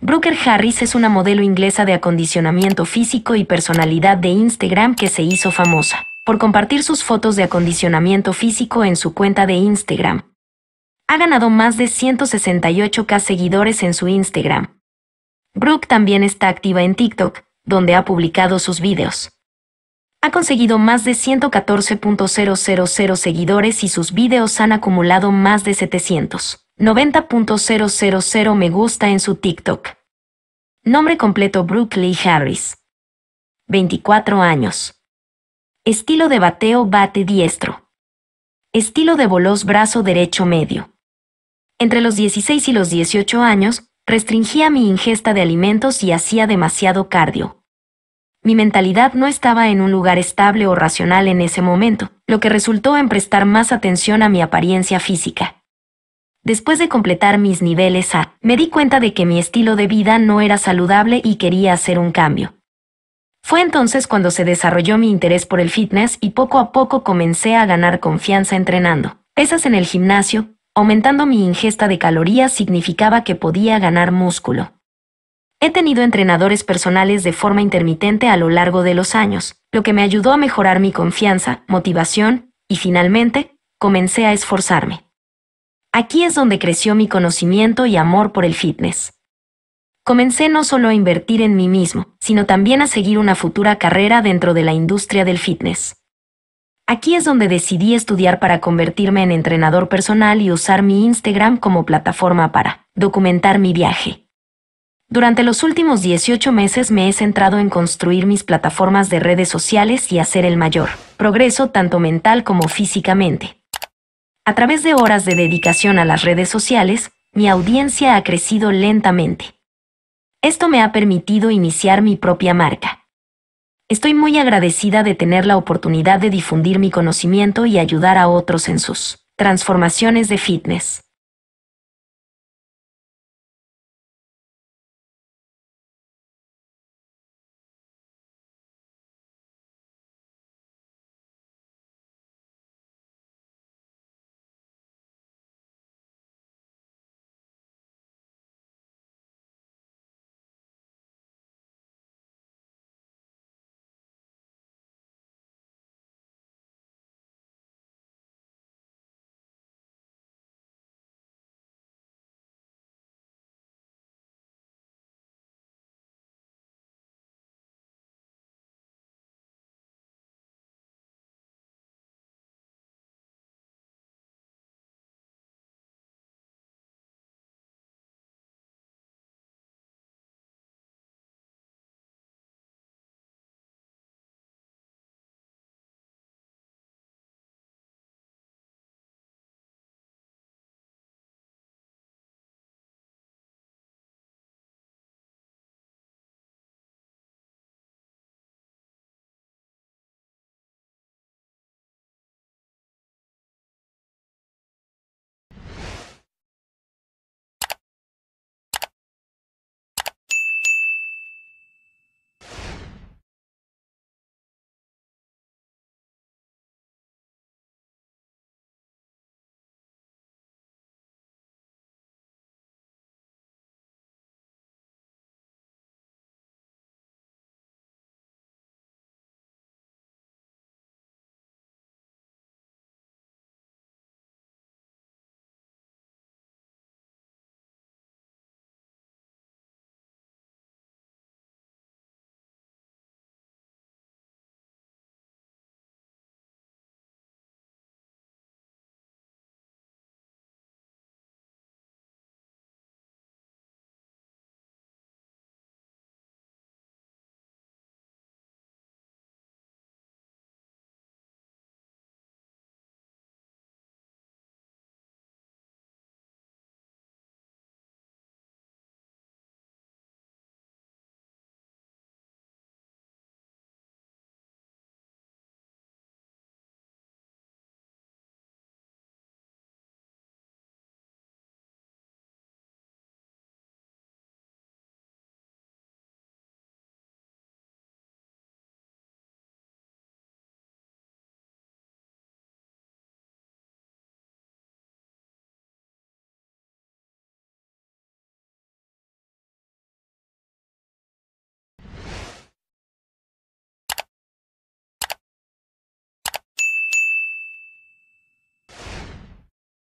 Brooker Harris es una modelo inglesa de acondicionamiento físico y personalidad de Instagram que se hizo famosa por compartir sus fotos de acondicionamiento físico en su cuenta de Instagram. Ha ganado más de 168k seguidores en su Instagram. Brooke también está activa en TikTok, donde ha publicado sus videos. Ha conseguido más de 114.000 seguidores y sus videos han acumulado más de 700. 90.000 me gusta en su TikTok. Nombre completo Brooklyn Harris. 24 años. Estilo de bateo bate diestro. Estilo de bolos brazo derecho medio. Entre los 16 y los 18 años, restringía mi ingesta de alimentos y hacía demasiado cardio. Mi mentalidad no estaba en un lugar estable o racional en ese momento, lo que resultó en prestar más atención a mi apariencia física. Después de completar mis niveles A, me di cuenta de que mi estilo de vida no era saludable y quería hacer un cambio. Fue entonces cuando se desarrolló mi interés por el fitness y poco a poco comencé a ganar confianza entrenando. Pesas en el gimnasio, aumentando mi ingesta de calorías significaba que podía ganar músculo. He tenido entrenadores personales de forma intermitente a lo largo de los años, lo que me ayudó a mejorar mi confianza, motivación y finalmente, comencé a esforzarme. Aquí es donde creció mi conocimiento y amor por el fitness. Comencé no solo a invertir en mí mismo, sino también a seguir una futura carrera dentro de la industria del fitness. Aquí es donde decidí estudiar para convertirme en entrenador personal y usar mi Instagram como plataforma para documentar mi viaje. Durante los últimos 18 meses me he centrado en construir mis plataformas de redes sociales y hacer el mayor progreso tanto mental como físicamente, a través de horas de dedicación a las redes sociales, mi audiencia ha crecido lentamente. Esto me ha permitido iniciar mi propia marca. Estoy muy agradecida de tener la oportunidad de difundir mi conocimiento y ayudar a otros en sus transformaciones de fitness.